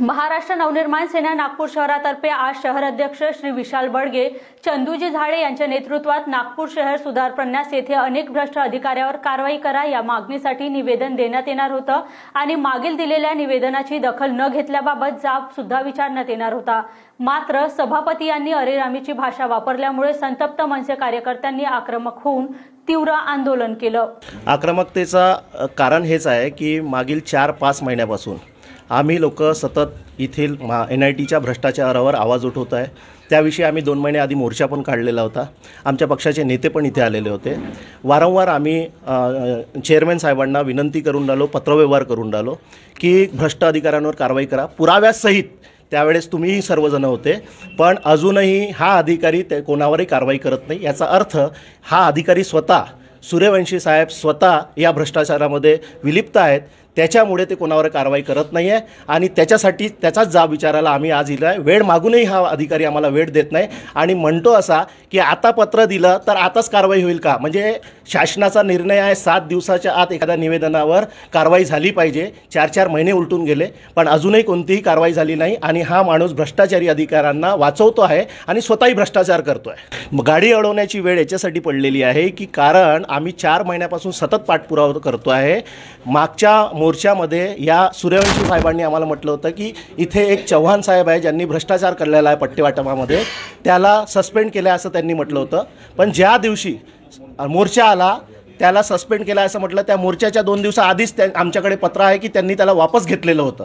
महाराष्ट्र नवनिर्माण सेना नागपूर शहरातर्फे आज शहर अध्यक्ष श्री विशाल बडगे चंदूजी झाडे यांच्या नेतृत्वात नागपूर शहर सुधार प्रन्यास येथे अनेक भ्रष्ट अधिकाऱ्यावर कारवाई करा या मागणीसाठी निवेदन देण्यात येणार होतं आणि मागील दिलेल्या निवेदनाची दखल न घेतल्याबाबत जाब सुद्धा विचारण्यात येणार होता मात्र सभापती यांनी अरेरामीची भाषा वापरल्यामुळे संतप्त मनसे कार्यकर्त्यांनी आक्रमक होऊन तीव्र आंदोलन केलं आक्रमकतेचं कारण हेच आहे की मागील चार पाच महिन्यापासून आम्ही लोक सतत येथील मा एन आय टीच्या भ्रष्टाचारावर आवाज उठवत आहे त्याविषयी आम्ही दोन महिने आधी मोर्चा पण काढलेला होता आमच्या पक्षाचे नेते पण इथे आलेले होते वारंवार आम्ही चेअरमॅन साहेबांना विनंती करून राहिलो पत्रव्यवहार करून राहिलो की भ्रष्ट अधिकाऱ्यांवर कारवाई करा पुराव्यासहित त्यावेळेस तुम्हीही सर्वजण होते पण अजूनही हा अधिकारी ते कोणावरही कारवाई करत नाही याचा अर्थ हा अधिकारी स्वतः सूर्यवंशी साहेब स्वतः या भ्रष्टाचारामध्ये विलिप्त आहेत त्याच्यामुळे ते कोणावर कारवाई करत नाही आहे आणि त्याच्यासाठी त्याचाच जाब विचारायला आम्ही आज इलो आहे वेळ मागूनही हा अधिकारी आम्हाला वेळ देत नाही आणि म्हणतो असा की आता पत्र दिलं तर आताच कारवाई होईल का म्हणजे शासनाचा निर्णय आहे सात दिवसाच्या आत एखाद्या निवेदनावर कारवाई झाली पाहिजे चार चार महिने उलटून गेले पण अजूनही कोणतीही कारवाई झाली नाही आणि हा माणूस भ्रष्टाचारी अधिकाऱ्यांना वाचवतो आहे आणि स्वतःही भ्रष्टाचार करतो आहे गाडी अडवण्याची वेळ याच्यासाठी पडलेली आहे की कारण आम्ही चार महिन्यापासून सतत पाठपुरावा करतो आहे मागच्या मोर्चामध्ये या सूर्यवंशी साहेबांनी आम्हाला म्हटलं होतं की इथे एक चव्हाण साहेब आहे ज्यांनी भ्रष्टाचार केलेला आहे पट्टेवाटपामध्ये त्याला सस्पेंड केलं आहे असं त्यांनी म्हटलं होतं पण ज्या दिवशी मोर्चा आला त्याला सस्पेंड केला असं म्हटलं त्या मोर्चाच्या दोन दिवसाआधीच त्या आमच्याकडे पत्र आहे की त्यांनी त्याला वापस घेतलेलं होतं